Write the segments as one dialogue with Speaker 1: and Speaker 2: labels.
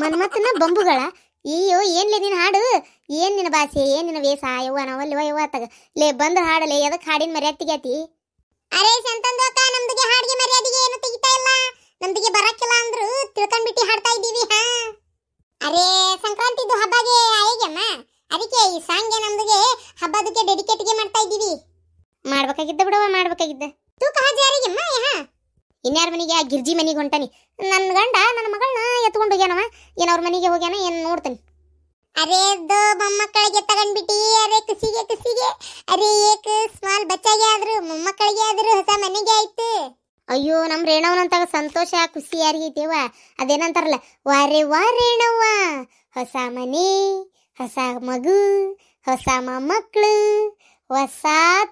Speaker 1: ಮನ್ಮತ್ತನ ಬಂಬುಗಳ ಅಯ್ಯೋ ಏನ್ಲೆ ನಿನ್ನ ಹಾಡು ಏನ್ ನಿನ್ನ ಭಾಷೆ ಏನ್ ನಿನ್ನ ವೇಷ ಯವ್ವ ನಾವಲ್ಲಿವ ಯವ್ವ ತಗ ಲೇ ಬಂದ್ರ ಹಾಡಲೆ ಎದಕ್ ಹಾಡಿನ ಮರ್ಯಾದೆ ಆತಿ ಅರೇ ಸಂತಂದೋಕ ನಮ್ದಿಗೆ ಹಾಡಿಗೆ ಮರ್ಯಾದೆಗೆ ಏನು ತೆಗಿತಾ ಇಲ್ಲ ನಮ್ದಿಗೆ ಬರಕ್ಕಿಲ್ಲ ಅಂದ್ರು ತಿಳ್ಕೊಂಡ್ಬಿಟ್ಟು ಬಿಟ್ಟಿ ಹಾಡ್ತಾ ಇದ್ದೀವಿ ಹಾ ಅರೇ ಸಂಕ್ರಾಂತಿದು ಹಬ್ಬಗೆ ಆಯೇಗಮ್ಮ ಅದಕ್ಕೆ ಈ ಸಾಂಗ್ಗೆ ನಮ್ದಿಗೆ ಹಬ್ಬದಕ್ಕೆ ಡೆಡಿಕೇಟ್ಗೆ ಮಾಡ್ತಾ ಇದ್ದೀವಿ ಮಾಡ್ಬೇಕಾಗಿದ್ದ ಬಿಡವ ಮಾಡ್ಬೇಕಾಗಿದ್ದ ತೂಕ ಹಾಜಾರಿಗೆಮ್ಮ ಯಾ ಇನ್ಯಾರ ಮನೆಗೆ ಆ ಗಿರ್ಜಿ ಮನೆಗೆ ಹೊಂಟಾನಿ ನನ್ನ ಗಂಡ ನನ್ನ ಮಗಳನ್ನ ಎತ್ಕೊಂಡು ಹೋಗ್ಯಾನವ ಏನು ಮನೆಗೆ ಹೋಗ್ಯಾನ ಏನು ಅರೇ ಅರೇದು ಮೊಮ್ಮಕ್ಕಳಿಗೆ ತಗೊಂಡ್ಬಿಟ್ಟಿ ಅರೆ ಕಸಿಗೆ ಕಸಿಗೆ ಅರೆ ಏಕೆ ಸ್ಮಾಲ್ ಬಚ್ಚಾಗೆ ಆದ್ರೂ ಮೊಮ್ಮಕ್ಕಳಿಗೆ ಆದ್ರು ಹೊಸ ಮನೆಗೆ ಆಯ್ತು ಅಯ್ಯೋ ನಮ್ಮ ರೇಣವನಂತಾಗ ಸಂತೋಷ ಖುಷಿ ಯಾರಿಗೈತೇವ ಅದೇನಂತಾರಲ್ಲ ವಾರೆ ವಾ ರೇಣವ್ವ ಹೊಸ ಮನೆ ಹೊಸ ಮಗು ಹೊಸ ಮೊಮ್ಮಕ್ಕಳು ಹೊಸ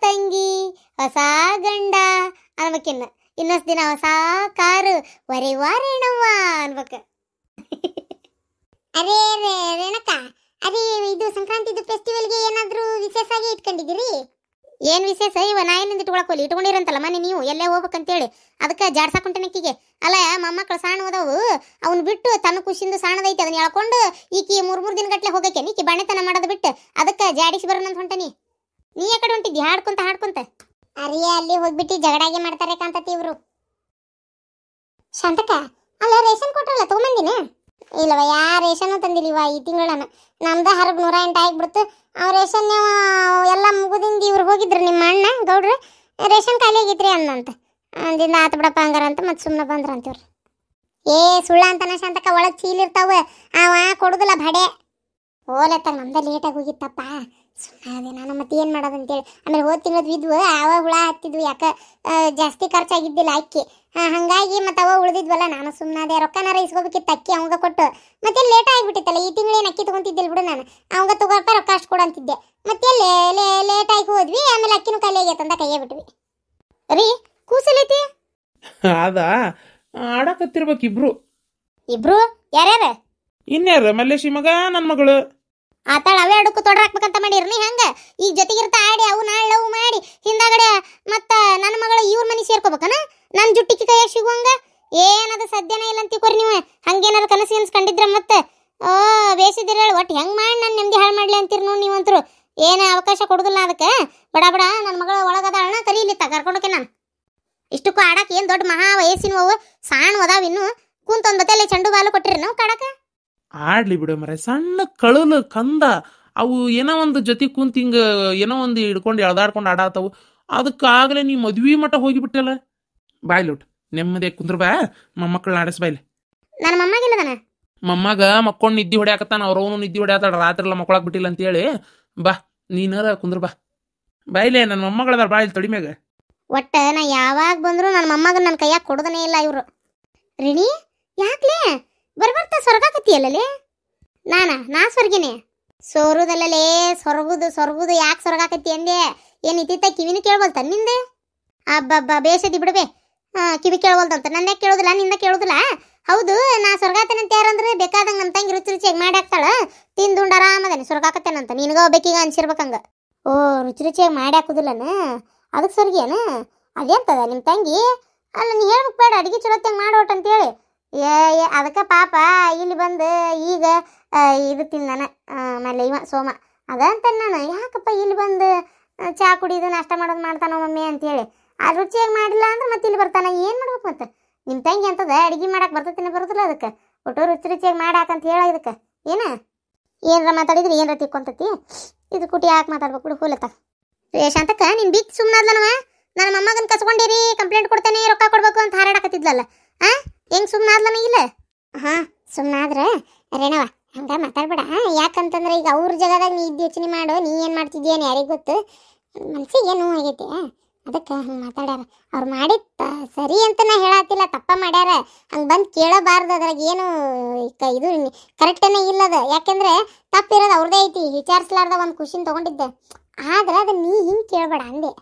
Speaker 1: ತಂಗಿ ಹೊಸ ಗಂಡ ಅನ್ಬೇಕಿನ್ನ ಇನ್ನೊಂದು ದಿನ ಹೊಸ ಕಾರು ವರೆ ವಾರೇಣವ್ವ ಅನ್ಬೇಕು ಅರೇ ರೇ ರೇಣಕ್ಕ ಅದೇ ಇದು ಸಂಕ್ರಾಂತಿದು ಫೆಸ್ಟಿವಲ್ಗೆ ಏನಾದರೂ ವಿಶೇಷ ಆಗಿ ಇಟ್ಕೊಂಡಿದ್ದೀರಿ ಏನು ವಿಶೇಷ ಇವ ನಾ ಏನಿಂದ ಇಟ್ಕೊಳಕೋಲಿ ಇಟ್ಕೊಂಡಿರಂತಲ್ಲ ಮನೆ ನೀವು ಎಲ್ಲೇ ಹೋಗ್ಬೇಕಂತೇಳಿ ಅದಕ್ಕೆ ಜಾಡ್ಸಾಕೊಂಟನಕ್ಕಿಗೆ ಅಲ್ಲ ಮೊಮ್ಮಕ್ಕಳು ಸಾಣ ಹೋದವು ಅವ್ನು ಬಿಟ್ಟು ತನ್ನ ಖುಷಿಂದು ಸಾಣದೈತೆ ಅದನ್ನ ಹೇಳ್ಕೊಂಡು ಈಕಿ ಮೂರು ಮೂರು ದಿನಗಟ್ಲೆ ಹೋಗಕ್ಕೆ ನೀಕಿ ಬಣ್ಣತನ ಮಾಡೋದು ಬಿಟ್ಟು ಅದಕ್ಕೆ ಜಾಡಿಸಿ ಬರೋಣ ಅಂತ ಹೊಂಟನಿ ನೀ ಯಾಕಡೆ ಹೊಂಟಿದ್ದಿ ಹಾಡ್ಕೊಂತ ಹಾಡ್ಕೊಂತ ಅರಿಯ ಅಲ್ಲಿ ಹೋಗ್ಬಿಟ್ಟು ಜಗಡಾಗಿ ಮಾಡ್ತಾರೆ ಕಾಂತತಿ ಇವರು ಶಾಂತಕ ಅಲ್ಲ ರೇಷನ್ ಕೊಟ್ರಲ್ಲ ತಗೊಂಬಂದಿನ ಇಲ್ಲವ ಯಾ ರೇಷನ್ ತಂದಿಲ್ಲಿವ ಈ ತಿಂಗಳನ ನಮ್ದ ಹರಗ್ ನೂರ ಎಂಟು ಆಗಿಬಿಡ್ತು ಆ ರೇಷನ್ ಎಲ್ಲ ಮುಗುದಿಂದ ಇವ್ರು ಹೋಗಿದ್ರು ನಿಮ್ಮ ಅಣ್ಣ ಗೌಡ್ರು ರೇಷನ್ ಖಾಲಿ ಆಗಿತ್ರಿ ಅಂದಂತ ಅಂದಿಂದ ಆತ ಬಿಡಪ್ಪ ಹಂಗಾರ ಅಂತ ಮತ್ತೆ ಸುಮ್ಮನೆ ಬಂದ್ರ ಅಂತೀವ್ರಿ ಏ ಸುಳ್ಳ ಅಂತನ ಶಾಂತಕ ಒಳಗೆ ಚೀಲಿರ್ತಾವ ಅವ ಕೊಡುದಿಲ್ಲ ಭಡೆ ಓಲತ್ತ ನಮ್ದ ಲೇಟಾಗಿ ಹೋಗಿತ್ತಪ್ಪ ಅದೇ ನಾನು ಮತ್ತೆ ಏನು ಮಾಡೋದು ಹೇಳಿ ಆಮೇಲೆ ಹೋದ ತಿಂಗಳದ್ದು ಇದ್ವು ಅವ ಹುಳ ಹತ್ತಿದ್ವು ಯಾಕ ಜಾಸ್ತಿ ಖರ್ಚಾಗಿದ್ದಿಲ್ಲ ಅಕ್ಕಿ ಹಂಗಾಗಿ ಮತ್ತೆ ಅವ ಉಳಿದಿದ್ವಲ್ಲ ನಾನು ಸುಮ್ಮನಾದೆ ರೊಕ್ಕನಾರ ಇಸ್ಕೋಬೇಕಿತ್ತು ಅಕ್ಕಿ ಅವಂಗ ಕೊಟ್ಟು ಮತ್ತೆ ಲೇಟ್ ಆಗಿಬಿಟ್ಟಿತ್ತಲ್ಲ ಈ ತಿಂಗಳು ಅಕ್ಕಿ ತೊಗೊತಿದ್ದಿಲ್ಲ ಬಿಡು ನಾನು ಅವಂಗ ತಗೋಪ್ಪ ರೊಕ್ಕ ಅಷ್ಟು ಕೊಡಂತಿದ್ದೆ ಅಂತಿದ್ದೆ ಮತ್ತೆ ಲೇಟ್ ಆಗಿ ಹೋದ್ವಿ ಆಮೇಲೆ ಅಕ್ಕಿನೂ ಖಾಲಿ ತಂದ ಕೈಯ ಬಿಟ್ವಿ
Speaker 2: ರೀ ಕೂಸಲೈತಿ ಅದ ಆಡಕತ್ತಿರ್ಬೇಕು ಇಬ್ರು ಇಬ್ರು ಯಾರ್ಯಾರ ಇನ್ಯಾರ ಮಲ್ಲೇಶಿ ಮಗ ನನ್ನ ಮಗಳು ಆತಾಳ ಅವೇ ಅಡುಕು ತೊಡ್ರ
Speaker 1: ಹಾಕ್ಬೇಕಂತ ಮಾಡಿರಿ ನೀ ಹೆಂಗ ಈಗ ಇರ್ತಾ ಆಡಿ ಅವು ಲವ್ ಮಾಡಿ ಹಿಂದಾಗಡೆ ಮತ್ತ ನನ್ನ ಮಗಳು ಇವ್ರ ಮನಿ ಸೇರ್ಕೋಬೇಕನ ನನ್ನ ಜುಟ್ಟಿಕ್ಕಿ ಕೈಯಾಗ ಸಿಗುವಂಗ ಏನದು ಸದ್ಯನ ಇಲ್ಲ ಅಂತೀಕೋರಿ ನೀವು ಹಂಗೇನಾದ್ರು ಕನಸು ಕಂಡಿದ್ರ ಮತ್ತೆ ಓ ಬೇಸಿದಿರ ಒಟ್ಟು ಹೆಂಗ್ ಮಾಡಿ ನನ್ನ ನೆಮ್ಮದಿ ಹಾಳು ಮಾಡ್ಲಿ ಅಂತೀರಿ ನೋಡಿ ನೀವಂತರು ಏನು ಅವಕಾಶ ಕೊಡುದಿಲ್ಲ ಅದಕ್ಕೆ ಬಡ ಬಡ ನನ್ನ ಮಗಳ ಒಳಗದಾಳನ ಕರೀಲಿ ಕರ್ಕೊಂಡೋಕೆ ನಾನು ಇಷ್ಟಕ್ಕೂ ಆಡಕ್ಕೆ ಏನು ದೊಡ್ಡ ಮಹಾ ಅವು ಸಾಣ್ ಅದಾವ ಇನ್ನು ಕೂತೊಂದು ಬತ್ತಲ್ಲಿ ಚಂಡು ಬಾಲು ಕೊಟ್ಟಿರಿ ನಾವು ಕಾಡಕ್ಕೆ
Speaker 2: ಆಡ್ಲಿ ಬಿಡು ಮರೆ ಸಣ್ಣ ಕಳಲು ಕಂದ ಅವು ಏನೋ ಒಂದು ಜೊತೆ ಕುಂತ ಹಿಂಗ ಏನೋ ಒಂದು ಹಿಡ್ಕೊಂಡು ಎಳ್ದಾಡ್ಕೊಂಡು ಆಡಾತವು ಅದಕ್ಕಾಗಲೇ ನೀ ಮದ್ವಿ ಮಠ ಹೋಗಿಬಿಟ್ಟಲ್ಲ ಬಾಯ್ ಲೋಟ್ ನೆಮ್ಮದಿ ಕುಂದ್ರ ಬಾ ಮೊಮ್ಮಕ್ಕಳು ಆಡಸ್ ಬಾಯ್ಲಿ ನನ್ನ ಮಮ್ಮಗ ಮಕ್ಕೊಂಡು ನಿದ್ದೆ ಹೊಡ್ಯಾಕತ್ತಾನ ಅವ್ರವನು ನಿದ್ದಿ ಹೊಡ್ಯಾತಾಳ ಎಲ್ಲ ಮಕ್ಕಳಾಗ ಬಿಟ್ಟಿಲ್ಲ ಅಂತೇಳಿ ಬಾ ನೀನಾರ ಕುಂದ್ರ ಬಾ ಬಾಯ್ಲೆ ನನ್ನ ಮೊಮ್ಮಗಳದಾರ ಬಾಯ್ಲಿ ತಡಿಮ್ಯಾಗ ಒಟ್ಟ
Speaker 1: ನಾ ಯಾವಾಗ ಬಂದ್ರು ನನ್ನ ಮೊಮ್ಮಗ ನನ್ನ ಕೈಯಾಗ ಕೊಡದನೇ ಇಲ್ಲ ಇವರು ರಿಣಿ ಯಾಕ್ಲೇ ಬರ್ಬರ್ತಾ ಸೊರಗಾಕತ್ತೀಯಲ್ಲೇ ನಾನಾ ನಾ ಸ್ವರ್ಗೀನಿ ಸೋರುದಲ್ಲಲೇ ಸೊರಗುದು ಸೊರಗುದು ಯಾಕೆ ಸೊರಗಾಕತ್ತಿ ಅಂದೆ ಏನು ಇತ್ತಿತ್ತ ಕಿವಿನ ಕೇಳ್ಬೋಲ್ತ ನಿಂದೆ ಅಬ್ಬಬ್ಬ ಬೇಸದಿ ಬಿಡಬೇ ಕಿವಿ ಕೇಳ್ಬೋಲ್ತಂತ ನನ್ನ ಕೇಳೋದಿಲ್ಲ ನಿಂದ ಕೇಳೋದಿಲ್ಲ ಹೌದು ನಾ ಸೊರಗಾತೇನಂತ ಯಾರಂದ್ರೆ ಬೇಕಾದಂಗೆ ನಮ್ಮ ತಂಗಿ ರುಚಿ ರುಚಿಯಾಗಿ ಮಾಡಿ ಹಾಕ್ತಾಳ ತಿಂದುಂಡು ಆರಾಮದೇನೆ ಸೊರಗಾಕತ್ತೇನಂತ ನಿನಗ ಒಬ್ಬಕೀಗ ಅನ್ಸಿರ್ಬೇಕಂಗ ಓ ರುಚಿ ರುಚಿಯಾಗಿ ಮಾಡಿ ಹಾಕುದಿಲ್ಲನ ಅದಕ್ಕೆ ಸೊರ್ಗೇನ ಅದೇಂತದ ನಿಮ್ಮ ತಂಗಿ ಅಲ್ಲ ನೀ ಹೇಳ್ಬೇಕು ಬೇಡ ಅಡುಗೆ ಚಲೋತ್ತಂಗೆ ಮಾಡೋಟ್ ಅಂತೇಳಿ ಏ ಅದಕ್ಕೆ ಪಾಪ ಇಲ್ಲಿ ಬಂದು ಈಗ ಇದು ತಿಂದಾನ ಆಮೇಲೆ ಇವ ಸೋಮ ಅದಂತ ನಾನು ಯಾಕಪ್ಪ ಇಲ್ಲಿ ಬಂದು ಚಾ ಕುಡಿದು ನಾಷ್ಟ ಮಾಡೋದು ಮಾಡ್ತಾನೋ ಮಮ್ಮಿ ಅಂತೇಳಿ ಆ ರುಚಿಯಾಗಿ ಮಾಡಿಲ್ಲ ಅಂದ್ರೆ ಮತ್ತೆ ಇಲ್ಲಿ ಬರ್ತಾನೆ ಏನು ಮಾಡ್ಬೇಕು ಮತ್ತೆ ನಿಮ್ಮ ತಂಗಿ ಅಂತದ ಅಡುಗೆ ಮಾಡಕ್ಕೆ ಬರ್ತೈತಿನ ಬರುತ್ತಲ್ಲ ಅದಕ್ಕೆ ಒಟ್ಟು ರುಚಿ ರುಚಿಯಾಗಿ ಮಾಡಾಕಂತ ಹೇಳ ಇದಕ್ಕೆ ಏನ ಏನರ ಮಾತಾಡಿದ್ರೆ ಏನರ ತಿಕ್ಕೊಂತತಿ ಇದು ಕುಟಿ ಯಾಕೆ ಮಾತಾಡ್ಬೇಕು ಬಿಡು ಹೋಲತ್ತ ಅಂತಕ್ಕ ನೀನು ಬಿಕ್ ಸುಮ್ಮನಾದ್ಲನವ ನನ್ನ ಮಮ್ಮಗನ್ ಕಸ್ಕೊಂಡಿರಿ ಕಂಪ್ಲೇಂಟ್ ಕೊಡ್ತೇನೆ ರೊಕ್ಕ ಕೊಡ್ಬೇಕು ಅಂತ ಹಾರಾಡಕತ್ತಿದ್ಲಲ್ಲ ಆ ಹೆಂಗ್ ಸುಮ್ನಾದ್ಲ ಇಲ್ಲ ಹಾ ಸುಮ್ಮನಾದ್ರೆ ರೇಣವ ಹಂಗ ಮಾತಾಡ್ಬೇಡ ಯಾಕಂತಂದ್ರೆ ಈಗ ಅವ್ರ ಜಗದಾಗ ನೀ ಇದ್ದು ಯೋಚನೆ ಮಾಡು ನೀ ಏನು ಮಾಡ್ತಿದ್ಯೇನು ಯಾರಿಗೆ ಗೊತ್ತು ಮನ್ಸಿಗೆ ಏನು ಆಗೈತಿ ಅದಕ್ಕೆ ಹಂಗ ಮಾತಾಡ್ಯಾರ ಅವ್ರು ಮಾಡಿ ಸರಿ ಅಂತ ನಾ ಹೇಳತ್ತಿಲ್ಲ ತಪ್ಪ ಮಾಡ್ಯಾರ ಹಂಗ್ ಬಂದು ಕೇಳಬಾರ್ದು ಅದ್ರಾಗ ಏನು ಇದು ಕರೆಕ್ಟನೇ ಇಲ್ಲದ ಯಾಕೆಂದ್ರೆ ತಪ್ಪಿರೋದು ಅವ್ರದೇ ಐತಿ ವಿಚಾರಿಸ್ಲಾರ್ದ ಒಂದು ಖುಷಿನ ತಗೊಂಡಿದ್ದೆ ಆದ್ರೆ ಅದು ನೀ ಹಿಂಗೆ ಕೇಳಬೇಡ ಅಂದೆ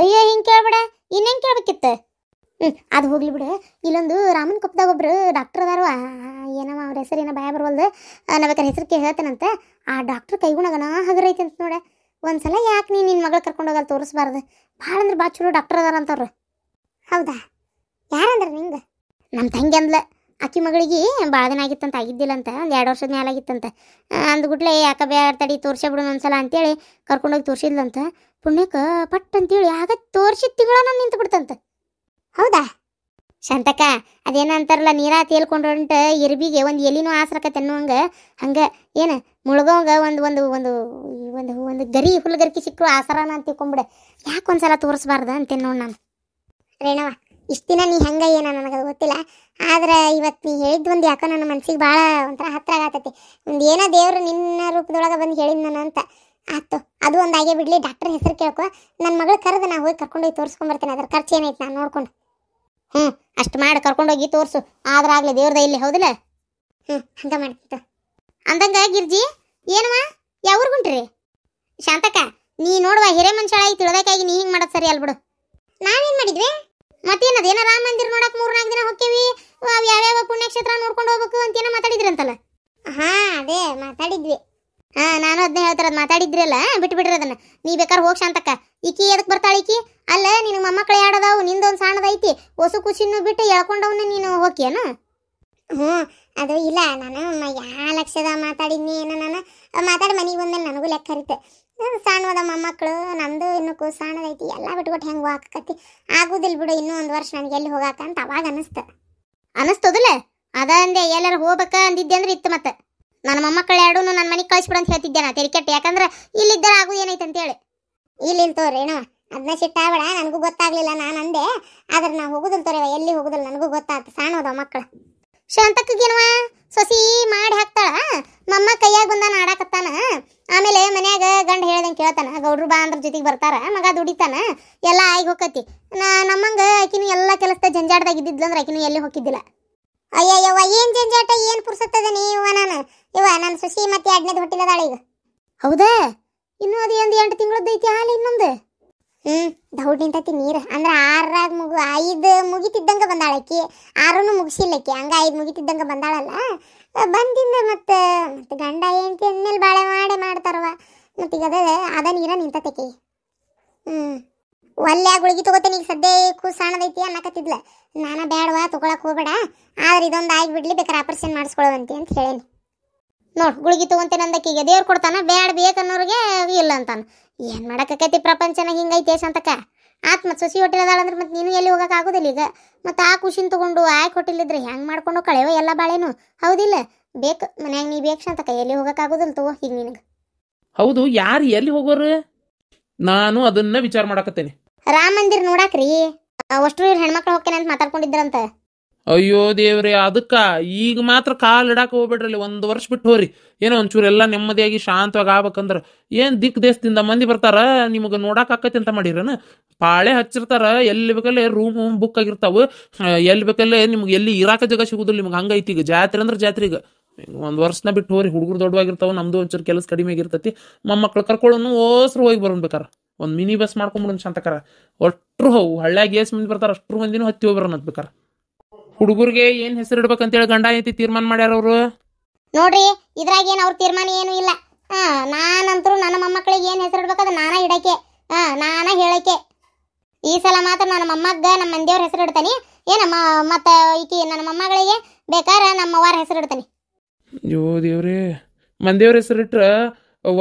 Speaker 1: ಅಯ್ಯೋ ಹಿಂಗ್ ಕೇಳ್ಬೇಡ ಇನ್ನೇನ್ ಕೇಳ್ಬೇಕಿತ್ತು ಹ್ಞೂ ಅದು ಹೋಗ್ಲಿ ಬಿಡು ಇಲ್ಲೊಂದು ರಾಮನ್ ಕೊಪ್ಪದಾಗ ಒಬ್ರು ಡಾಕ್ಟರ್ ಅದಾರ ಏನವ ಅವ್ರ ಹೆಸರು ಏನೋ ಭಯ ಬರವಲ್ದು ನಾವೇಕಾರ ಹೆಸರು ಕೇ ಹೇಳ್ತಾನಂತೆ ಆ ಡಾಕ್ಟ್ರ್ ಕೈಗುಣಗಣ ಹಗರೈತೆ ಅಂತ ನೋಡ ಒಂದ್ಸಲ ಯಾಕೆ ನೀನು ನಿನ್ನ ಮಗಳು ಕರ್ಕೊಂಡು ಹೋಗಲ್ಲ ತೋರಿಸ್ಬಾರ್ದು ಭಾಳ ಅಂದ್ರೆ ಭಾಳ ಚಲೋ ಡಾಕ್ಟರ್ ಅದಾರ ಅಂತವ್ರು ಹೌದಾ ಯಾರಂದ್ರೆ ನಿಂಗೆ ನಮ್ಮ ತಂಗಿ ಅಂದ್ಲ ಅಕ್ಕಿ ಮಗಳಿಗೆ ಭಾಳ ದಿನ ಆಗಿತ್ತಂತ ಆಗಿದ್ದಿಲ್ಲ ಅಂತ ಒಂದು ಎರಡು ವರ್ಷದ ಮೇಲೆ ಆಗಿತ್ತಂತ ಅಂದ್ಗುಟ್ಲೆ ಯಾಕೆ ಬೇರೆ ತಡಿ ತೋರಿಸೇ ಬಿಡು ಒಂದ್ಸಲ ಅಂತೇಳಿ ಕರ್ಕೊಂಡೋಗಿ ತೋರಿಸಿದ್ಲಂತ ಪುಣ್ಯಕ್ಕೆ ಪಟ್ ಅಂತೇಳಿ ಆಗ ತೋರಿಸಿದ ತಿಂಗಳ ನಾನು ನಿಂತು ಬಿಡ್ತಂತ ಹೌದಾ ಶಂತಕ ಅದೇನ ಅಂತಾರಲ್ಲ ನೀರಾ ತೇಲ್ಕೊಂಡು ಇರ್ಬಿಗೆ ಒಂದು ಎಲಿನೂ ಆಸ್ರಕತ್ತೆ ಅನ್ನುವಂಗ ಹಂಗೆ ಏನು ಮುಳುಗೋಂಗ ಒಂದು ಒಂದು ಒಂದು ಒಂದು ಒಂದು ಗರಿ ಹುಲ್ಗರಿಕೆ ಸಿಕ್ಕರು ಆಸರಾನ ಅಂತ ತಿಳ್ಕೊಂಬಿಡ ಯಾಕೆ ಒಂದು ಸಲ ತೋರಿಸ್ಬಾರ್ದು ಅಂತೇನು ನಾನು ರೇಣವ ಇಷ್ಟು ದಿನ ನೀ ಹೆಂಗ ಏನ ನನಗೆ ಗೊತ್ತಿಲ್ಲ ಆದ್ರೆ ಇವತ್ತು ನೀ ಹೇಳಿದ್ದು ಒಂದು ಯಾಕೋ ನನ್ನ ಮನ್ಸಿಗೆ ಭಾಳ ಒಂಥರ ಹತ್ರ ಆಗತ್ತೈತಿ ಒಂದು ಏನೋ ದೇವರು ನಿನ್ನ ರೂಪದೊಳಗೆ ಬಂದು ಹೇಳಿದ್ ನಾನು ಅಂತ ಆಯ್ತು ಅದು ಒಂದಾಗೆ ಬಿಡಲಿ ಡಾಕ್ಟರ್ ಹೆಸರು ಕೇಳ್ಕೊ ನನ್ನ ಮಗಳು ಕರೆದು ನಾ ಹೋಗಿ ಕರ್ಕೊಂಡೋಗಿ ಹೋಗಿ ಬರ್ತೀನಿ ಅದ್ರ ಖರ್ಚು ಏನೈತೆ ನಾನು ನೋಡ್ಕೊಂಡು ಹ್ಞೂ ಅಷ್ಟು ಮಾಡಿ ಕರ್ಕೊಂಡೋಗಿ ತೋರಿಸು ಆದ್ರಾಗ್ಲೇ ದೇವ್ರದ ಇಲ್ಲಿ ಹೌದಿಲ್ಲ ಹ್ಞೂ ಹಂಗ ಮಾಡ್ತಿತ್ತು ಅಂದಂಗ ಗಿರ್ಜಿ ಏನವ ಯಾವ ಶಾಂತಕ್ಕ ನೀ ನೋಡುವ ಹಿರೇ ಮನುಷ್ಯಳಾಗಿ ತಿಳ್ಬೇಕಾಗಿ ನೀ ಹಿಂಗೆ ಮಾಡೋದು ಸರಿ ಅಲ್ಬಿಡು ನಾವೇನು ಮಾಡಿದ್ವಿ ಮತ್ತೇನು ಏನೋ ರಾಮ ಮಂದಿರ ನೋಡಕ್ಕೆ ನಾಲ್ಕು ದಿನ ಹೋಗ್ತೀವಿ ಅವು ಯಾವ್ಯಾವ ಪುಣ್ಯಕ್ಷೇತ್ರ ನೋಡ್ಕೊಂಡು ಹೋಗ್ಬೇಕು ಅಂತೇನೋ ಮಾತಾಡಿದ್ರಿ ಅಂತಲ್ಲ ಹಾಂ ಅದೇ ಮಾತಾಡಿದ್ವಿ ಹಾ ನಾನು ಅದನ್ನ ಹೇಳ್ತಾರದ್ ಮಾತಾಡಿದ್ರಲ್ಲ ಬಿಟ್ಬಿಡ್ರಿ ಅದನ್ನ ನೀ ಬೇಕಾದ್ರೆ ಹೋಗ್ ಶಾಂತಕ್ಕ ಈಕಿ ಎದಕ್ ಬರ್ತಾಳ ಇಕಿ ಅಲ್ಲ ನಿನ್ನ ಮೊಮ್ಮಕ್ಳು ಯಾಡದಾವು ಸಾಣದ ಸಣ್ಣದೈತಿ ಹೊಸು ಖುಷಿನೂ ಬಿಟ್ಟು ಎಳ್ಕೊಂಡವನ್ನ ನೀನು ಹೋಕಿಯೇನು ಹ್ಮ್ ಅದು ಇಲ್ಲ ನಾನು ಯಾ ಲಕ್ಷದ ಮಾತಾಡಿದ್ನಿ ಏನೋ ನಾನು ಮಾತಾಡಿ ಮನೆಗೆ ಬಂದ್ಮೇಲೆ ನನಗೂ ಲೆಕ್ಕ ಹರಿತೆ ಸಣ್ಣದ ಮೊಮ್ಮಕ್ಕಳು ನಮ್ಮದು ಇನ್ನು ಕೂ ಸಣ್ಣದೈತಿ ಎಲ್ಲ ಬಿಟ್ಕೊಟ್ಟು ಹೆಂಗೆ ಆಗುದಿಲ್ಲ ಬಿಡು ಇನ್ನೂ ಒಂದು ವರ್ಷ ನನಗೆ ಎಲ್ಲಿ ಹೋಗಾಕ ಅಂತ ಅವಾಗ ಅನಸ್ತ ಅನಸ್ತದಲ್ಲ ಅದ ಅಂದೆ ಎಲ್ಲಾರು ಹೋಗ್ಬೇಕ ಅಂದಿದ್ದೆ ಅಂದ್ರೆ ಇತ್ತು ಮತ್ತೆ ನನ್ನ ಮೊಮ್ಮಕ್ಕಳು ಎರಡೂ ನನ್ನ ಮನೆಗೆ ಕಳಿಸ್ಬಿಡು ಅಂತ ಹೇಳ್ತಿದ್ದೆ ನಾ ತೆರಿಕೆಟ್ ಯಾಕಂದ್ರೆ ಇಲ್ಲಿದ್ದರ ಆಗು ಏನೈತೆ ಅಂತೇಳಿ ಇಲ್ಲಿಲ್ಲ ತೋರಿ ಏನೋ ಅದನ್ನ ಸಿಟ್ಟಾಗಬೇಡ ನನಗೂ ಗೊತ್ತಾಗ್ಲಿಲ್ಲ ನಾನು ಅಂದೆ ಆದ್ರೆ ನಾ ಹೋಗುದಿಲ್ಲ ತೋರಿ ಎಲ್ಲಿ ಹೋಗುದಿಲ್ಲ ನನಗೂ ಗೊತ್ತಾಗ್ತು ಸಾಣೋದು ಮಕ್ಕಳು ಶಾಂತಕ್ಕೇನವ ಸೊಸಿ ಮಾಡಿ ಹಾಕ್ತಾಳ ಮಮ್ಮ ಕೈಯಾಗ ಬಂದ ಆಡಾಕತ್ತಾನ ಆಮೇಲೆ ಮನ್ಯಾಗ ಗಂಡ ಹೇಳ್ದಂಗೆ ಕೇಳ್ತಾನ ಗೌಡ್ರು ಬಾ ಅಂದ್ರ ಜೊತೆಗೆ ಬರ್ತಾರ ಮಗ ದುಡಿತಾನ ಎಲ್ಲ ಆಗಿ ಹೋಗತಿ ನಾ ನಮ್ಮಂಗ ಆಕಿನ ಎಲ್ಲ ಕೆಲಸದ ಜಂಜಾಟದಾಗ ಇದ್ದಿದ್ಲಂದ್ರೆ ಆಕಿನೂ ಎಲ್ಲಿ ಹೋಗಿದ್ದಿಲ್ಲ ಅಯ್ಯಯ್ಯವ್ವ ಏನ್ ಜಂಜಾಟ ಏನ್ ಪುರ್ಸತ್ತದ ನೀವ ನಾನು ಇವ ನನ್ನ ಸುಸಿ ಮತ್ತೆ ಎರಡನೇದು ಹುಟ್ಟಿಲದಾಳ ಈಗ ಹೌದಾ ಇನ್ನೂ ಅದು ಒಂದು ಎಂಟು ತಿಂಗಳದ್ದು ಐತಿ ಹಾಲು ಇನ್ನೊಂದು ಹ್ಮ್ ದೌಡ್ ನಿಂತತಿ ನೀರು ಅಂದ್ರೆ ಆರಾಗ ಮುಗು ಐದು ಮುಗಿತಿದ್ದಂಗ ಬಂದಾಳಕ್ಕಿ ಆರನ್ನು ಮುಗಿಸಿಲ್ಲಕ್ಕಿ ಹಂಗ ಐದು ಮುಗಿತಿದ್ದಂಗ ಬಂದಾಳಲ್ಲ ಬಂದಿಂದ ಮತ್ತೆ ಮತ್ತೆ ಗಂಡ ಹೆಂಡತಿ ಅಂದ್ಮೇಲೆ ಬಾಳೆ ಮಾಡೇ ಮಾಡ್ತಾರವ ಮತ್ತೀಗ ಅದ ಅದ ನೀರ ನಿಂತತಕ್ಕಿ ಹ್ಞೂ ಒಲ್ಲೆ ಗುಳಿಗೆ ತಗೋತೇನೆ ಈಗ ಸದ್ಯ ಕೂಸಾಣದೈತಿ ಅನ್ನಕತ್ತಿದ್ಲ ನಾನು ಬೇಡವಾ ತಗೊಳಕ್ ಹೋಗ್ಬೇಡ ಆದ್ರೆ ಇದೊಂದು ಆಗಿಬಿಡ್ಲಿ ಬೇಕಾದ್ರೆ ಆಪರೇಷನ್ ಮಾಡಿಸ್ಕೊಳ್ಳೋವಂತಿ ಅಂತ ಹೇಳೇನಿ ನೋಡಿ ಗುಳಿಗೆ ತಗೊಂತೇನೆ ಅಂದಕ್ಕೀಗ ದೇವ್ರು ಕೊಡ್ತಾನ ಬೇಡ ಬೇಕನ್ನೋರಿಗೆ ಇಲ್ಲ ಅಂತಾನ ಏನು ಮಾಡಕ್ಕೈತಿ ಪ್ರಪಂಚನ ಹಿಂಗೈತಿ ಅಂತಕ ಆತ್ಮ ಮತ್ತು ಸಸಿ ಹೋಟೆಲ್ ಅಂದ್ರೆ ಮತ್ತೆ ನೀನು ಎಲ್ಲಿ ಹೋಗಕ್ಕೆ ಆಗೋದಿಲ್ಲ ಈಗ ಮತ್ತು ಆ ಖುಷಿನ ತೊಗೊಂಡು ಆಯ್ಕೆ ಹೋಟೆಲ್ ಇದ್ರೆ ಹೆಂಗೆ ಮಾಡ್ಕೊಂಡು ಕಳೆಯೋ ಎಲ್ಲ ಬಾಳೆನು ಹೌದಿಲ್ಲ ಬೇಕು ಮನ್ಯಾಗ ನೀ ಬೇಕು ಅಂತಕ ಎಲ್ಲಿ ಹೋಗಕ್ಕೆ ಆಗೋದಿಲ್ಲ ತಗೋ ಈಗ ನಿನಗೆ
Speaker 2: ಹೌದು ಯಾರು ಎಲ್ಲಿ ಹೋಗೋರು ನಾನು ಅದನ್ನ ವಿಚಾರ ಮಾಡಾಕತ್ತೇನೆ
Speaker 1: ರಾಮ ಮಂದಿರ್ ನೋಡಾಕ್ರಿ ಅಷ್ಟು ಇವ್ರ ಹೆಣ್ಮಕ್ಳು ಹೋಗ್ತೇನೆ ಅಂತ ಮಾತಾಡ್ಕೊಂಡಿದ್ರಂತ
Speaker 2: ಅಯ್ಯೋ ದೇವ್ರಿ ಅದಕ್ಕ ಈಗ ಮಾತ್ರ ಕಾಲ್ ಇಡಾಕ ಹೋಗ್ಬೇಡ್ರಲ್ಲಿ ಒಂದ್ ವರ್ಷ ಬಿಟ್ಟು ಹೋರಿ ಏನೋ ಒಂಚೂರು ಎಲ್ಲಾ ನೆಮ್ಮದಿಯಾಗಿ ಶಾಂತವಾಗಿ ಆಗ್ಬೇಕಂದ್ರ ಏನ್ ದಿಕ್ ದೇಶದಿಂದ ಮಂದಿ ಬರ್ತಾರ ನಿಮಗ ನೋಡಾಕ ಆಕತಿ ಅಂತ ಮಾಡಿರನ ಪಾಳೆ ಹಚ್ಚಿರ್ತಾರ ಎಲ್ಲಿ ಬೇಕಲ್ಲ ರೂಮ್ ಬುಕ್ ಆಗಿರ್ತಾವ ಎಲ್ಲಿ ಬೇಕಲ್ಲ ನಿಮ್ಗೆ ಎಲ್ಲಿ ಇರಾಕ ಜಾಗ ಸಿಗುದಿಲ್ಲ ನಿಮ್ಗೆ ಹಂಗೈತಿ ಈಗ ಜಾತ್ರೆ ಅಂದ್ರೆ ಜಾತ್ರೆಗ ಒಂದು ವರ್ಷನ ಬಿಟ್ಟು ಹೋರಿ ಹುಡುಗರು ದೊಡ್ಡವಾಗಿರ್ತಾವ ನಮ್ದು ಒಂಚೂರು ಕೆಲಸ ಕಡಿಮೆ ಆಗಿರ್ತೈತಿ ಮೊಮ್ಮಕ್ಳು ಕರ್ಕೊಳ್ಳೋನು ಓಸ್ರು ಹೋಗಿ ಬೇಕಾರ ಒಂದು ಮಿನಿ ಬಸ್ ಮಾಡ್ಕೊಂಬಿಡೋಣ ಶಾಂತಕರ ಒಟ್ಟರು ಹೋಗು ಹಳ್ಳ್ಯಾಗ ಎಸ್ ಮಂದಿ ಬರ್ತಾರ ಅಷ್ಟ್ರು ಮಂದಿನೂ ಹತ್ತಿ ಹೋಗಿ ಅಂತ ಬೇಕಾರ ಹುಡುಗರಿಗೆ ಏನ್ ಹೆಸರು ಹೇಳಿ ಗಂಡ ಐತಿ ತೀರ್ಮಾನ ಮಾಡ್ಯಾರ ಅವರು ನೋಡ್ರಿ ಇದ್ರಾಗ ಏನು ಅವ್ರ ತೀರ್ಮಾನ ಏನು ಇಲ್ಲ ಹಾ ನಾನಂತರೂ ನನ್ನ
Speaker 1: ಮೊಮ್ಮಕ್ಳಿಗೆ ಏನ್ ಹೆಸರು ಇಡ್ಬೇಕದ ನಾನಾ ಇಡಕ್ಕೆ ನಾನ ನಾನಾ ಹೇಳಕ್ಕೆ ಈ ಸಲ ಮಾತ್ರ ನನ್ನ ಮೊಮ್ಮಗ ನಮ್ಮ ಮಂದಿಯವ್ರ ಹೆಸರು ಇಡ್ತಾನೆ ಏನಮ್ಮ ಮತ್ತೆ ಈಕಿ ನನ್ನ ಮೊಮ್ಮಗಳಿಗೆ ಬೇಕಾರ ಅವ್ವಾರ ಹೆಸರು ಇಡ್ತಾನೆ
Speaker 2: ಅಯ್ಯೋ ದೇವ್ರೇ ಮಂದೇವ್ರ ಹೆಸರಿಟ್ರೆ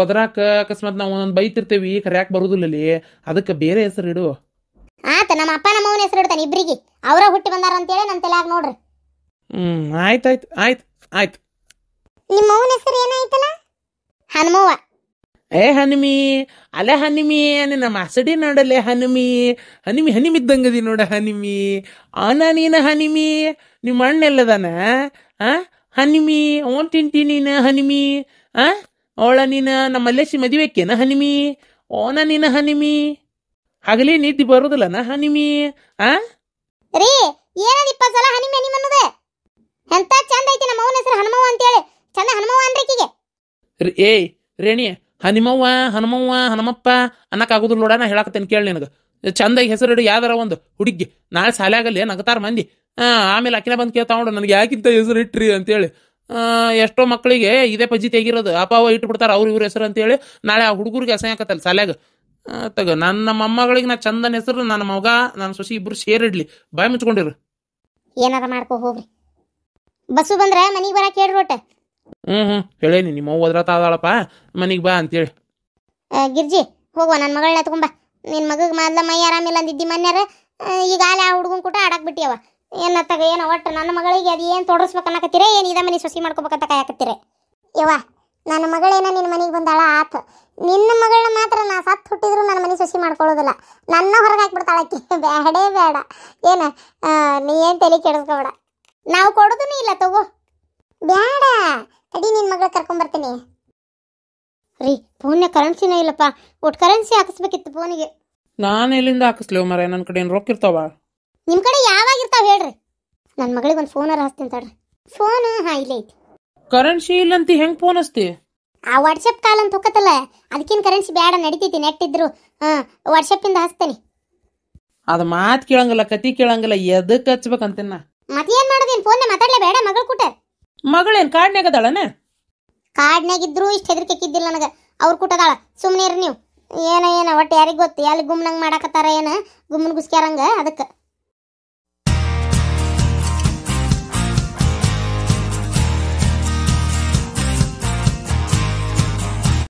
Speaker 2: ಒದರಾಕ ಅಕಸ್ಮಾತ್ ನಾವು ಒಂದೊಂದು ಬೈತಿರ್ತೇವಿ ಕರ್ಯಾಕ್ ಬರೋದಿಲ್ಲಲ್ಲಿ ಅದಕ್ಕೆ ಬೇರೆ ಹೆಸರು ಇಡು
Speaker 1: ಆತ ನಮ್ಮ ಅಪ್ಪ ನಮ್ಮ ಅವನ ಹೆಸರು ಇಡ್ತಾನೆ ಇಬ್ಬರಿಗೆ ಅವರ ಹುಟ್ಟಿ ಬಂದಾರ ಹೇಳಿ ನನ್ನ ತಲೆಯಾಗ ನೋಡ್ರಿ
Speaker 2: ಹ್ಮ್ ಆಯ್ತು ಆಯ್ತು ಆಯ್ತು ಆಯ್ತು ನಿಮ್ಮ ಅವನ ಹೆಸರು ಏನಾಯ್ತಲ್ಲ ಹನುಮವ್ವ ಏ ಹನುಮಿ ಅಲೆ ಹನುಮಿ ನಮ್ಮ ಅಸಡಿ ನೋಡಲೆ ಹನುಮಿ ಹನುಮಿ ಹನಿಮಿ ಇದ್ದಂಗದಿ ನೋಡ ಹನಿಮಿ ಅನ ನೀನ ಹನಿಮಿ ನಿಮ್ಮ ಅಣ್ಣೆಲ್ಲದಾನ ಆ ಹನಿಮಿ ಓನ್ ತಿಂತಿ ನೀನು ಹನಿಮಿ ಆ ಅವಳ ನೀನು ನಮ್ಮ ಮಲ್ಲೇಶಿ ಮದುವೆಕ್ಕೇನ ಹನಿಮಿ ಓನ ನೀನ ಹನಿಮಿ ಹಗಲಿ ನಿದ್ದೆ ಬರೋದಿಲ್ಲನ ಹನಿಮಿ ಆ ರೀ ಏನದ ಇಪ್ಪತ್ತು ಸಲ ಹನಿಮಿ ಹನಿಮಿ ಅನ್ನೋದೆ
Speaker 1: ಎಂತ ಚಂದ ಐತಿ ನಮ್ಮ ಅವನ ಹೆಸರು ಹನುಮವ್ವ ಹೇಳಿ ಚಂದ
Speaker 2: ಹನುಮವ್ವ ಅಂದ್ರಿಕಿಗೆ ಏಯ್ ರೇಣಿ ಹನಿಮವ್ವ ಹನುಮವ್ವ ಹನುಮಪ್ಪ ಅನ್ನಕ್ಕಾಗೋದಿಲ್ಲ ನೋಡ ನಾ ಹೇಳಕತ್ತೇನೆ ಕೇಳಿ ನಿನಗೆ ಚಂದಾಗಿ ಹೆಸರು ಇಡು ಯಾವ್ದಾರ ಒಂದು ಹುಡುಗಿ ನಾಳೆ ಸಾಲ್ಯಾಗಲ್ಲಿ ನಗತಾರ ಮಂದಿ ಹಾಂ ಆಮೇಲೆ ಅಕಿನ ಬಂದು ಕೇಳ್ತಾವಣ ನನಗೆ ಯಾಕಿಂತ ಹೆಸರು ಇಟ್ರಿ ಅಂತೇಳಿ ಎಷ್ಟೋ ಮಕ್ಕಳಿಗೆ ಇದೇ ಪಜ್ಜಿ ತೆಗಿರೋದು ಅಪ್ಪ ಅವ ಇಟ್ಬಿಡ್ತಾರೆ ಅವ್ರು ಇವ್ರ ಹೆಸರು ಅಂತೇಳಿ ನಾಳೆ ಆ ಹುಡುಗರಿಗೆ ಹಾಕತ್ತಲ್ಲ ಸಲ್ಯಾಗ ತಗ ನನ್ನ ಮೊಮ್ಮಗಳಿಗೆ ನಾ ಚಂದನ ಹೆಸರು ನನ್ನ ಮಗ ನನ್ನ ಸೊಸಿ ಇಬ್ರು ಸೇರಿಡ್ಲಿ ಬಾಯಿ ಮುಚ್ಕೊಂಡಿರು
Speaker 1: ಏನಾರ ಮಾಡ್ಕೋ ಹೋಗ್ರಿ ಬಸ್ಸು ಬಂದ್ರೆ ಮನೆಗೆ ಬರ ಹೇಳ್ರಿ ಒಟ್ಟ
Speaker 2: ಹ್ಞೂ ಹ್ಞೂ ಹೇಳೇನಿ ನಿಮ್ಮ ಅವ್ವ ಅದ್ರತ ಮನಿಗೆ ಮನೆಗೆ ಬಾ ಅಂತೇಳಿ
Speaker 1: ಗಿರ್ಜಿ ಹೋಗುವ ನನ್ನ ಮಗಳನ್ನ ಎತ್ಕೊಂಬ ನಿನ್ನ ಮಗಗೆ ಮೊದಲ ಮೈ ಆರಾಮಿಲ್ಲ ಅಂದಿದ್ದಿ ಮನ್ಯಾರ ಈಗ ಆ ಹುಡುಗನ ಕೂಟ ಆಡಕ್ ಬಿಟ್ಟಿಯವ ಏನತ್ತಾಗ ಏನೋ ಒಟ್ಟು ನನ್ನ ಮಗಳಿಗೆ ಅದು ಏನು ತೊಡರ್ಸ್ಬೇಕನ್ನಕತ್ತೀರ ಏನು ಇದ ಮನೆ ಸೊಸಿ ಮಾಡ್ಕೋಬೇಕಂತ ಕಾಯಕತ್ತೀರ ಯವ್ವ ನನ್ನ ಮಗಳೇನ ನಿನ್ನ ಮನೆಗೆ ಬಂದಾಳ ಆತ ನಿನ್ನ ಮಗಳನ್ನ ಮಾತ್ರ ನಾ ಸತ್ತು ಹುಟ್ಟಿದ್ರು ನನ್ನ ಮನೆ ಸೊಸಿ ಮಾಡ್ಕೊಳ್ಳೋದಿಲ್ಲ ನನ್ನ ಹೊರಗೆ ಹಾಕ್ಬಿಡ್ತಾಳಕ್ಕೆ ಬೇಡೇ ಬೇಡ ಏನು ನೀ ಏನು ತಲೆ ಕೆಡಿಸ್ಕೋಬೇಡ ನಾವು ಕೊಡೋದೂ ಇಲ್ಲ ತಗೋ ಬೇಡ ಅಡಿ ನಿನ್ನ ಮಗಳ ಕರ್ಕೊಂಬರ್ತೀನಿ ರೀ ಫೋನ್ಯ ಕರೆನ್ಸಿನೇ ಇಲ್ಲಪ್ಪ ಒಟ್ಟು ಕರೆನ್ಸಿ ಹಾಕಿಸ್ಬೇಕಿತ್ತು ಫೋನಿಗೆ
Speaker 2: ನಾನು ಎಲ್ಲಿಂದ ಹಾಕಿಸ್ಲೇವು ಮರ ನನ್ನ ಕಡೆ ಏನು ರೊಕ್ಕಿರ್ತಾವ
Speaker 1: ನಿಮ್ಮ ಕಡೆ ಯಾವಾಗ ಇರ್ತಾವ ಹೇಳ್ರಿ ನನ್ನ ಮಗಳಿಗೆ ಒಂದು ಫೋನರ ಹಚ್ತೀನಿ ತಡ್ರಿ ಫೋನ್ ಹಾ ಇಲ್ಲೇ ಐತಿ ಕರೆನ್ಸಿ ಇಲ್ಲಂತ ಹೆಂಗ್ ಫೋನ್ ಹಚ್ತಿ ಆ ವಾಟ್ಸಪ್ ಕಾಲ್ ಅಂತ ಹೋಗತ್ತಲ್ಲ ಅದಕ್ಕೇನು ಕರೆನ್ಸಿ ಬೇಡ ನಡಿತೈತಿ ನೆಟ್ ಇದ್ರು ಹಾಂ ವಾಟ್ಸಪ್ಪಿಂದ ಹಚ್ತೇನೆ
Speaker 2: ಅದ ಮಾತ್ ಕೇಳಂಗಿಲ್ಲ ಕತಿ ಕೇಳಂಗಿಲ್ಲ ಎದಕ್ಕೆ ಹಚ್ಬೇಕಂತೀನಿ ನಾ
Speaker 1: ಮತ್ತೇನು ಫೋನ್ ಫೋನ್ನೇ ಮಾತಾಡಲೇ ಬೇಡ ಮಗಳು ಕೂಟ ಮಗಳೇನ್ ಕಾಡ್ನ್ಯಾಗ ಅದಾಳನ ಇಷ್ಟ ಇಷ್ಟು ಹೆದರಿಕೆಕ್ಕಿದ್ದಿಲ್ಲ ನನಗೆ ಅವ್ರು ಕೂಟದಾಳ ಸುಮ್ಮನೆ ಇರಿ ನೀವು ಏನ ಏನ ಒಟ್ಟು ಯಾರಿಗೆ ಗೊತ್ತು ಎಲ್ಲಿ ಗುಮ್ನಂಗೆ ಮಾಡಾಕತ್ತಾರ ಏನ ಗುಮ್ಮನ ಗುಸ್ಕ್ಯಾರಂಗ ಅದಕ್ಕೆ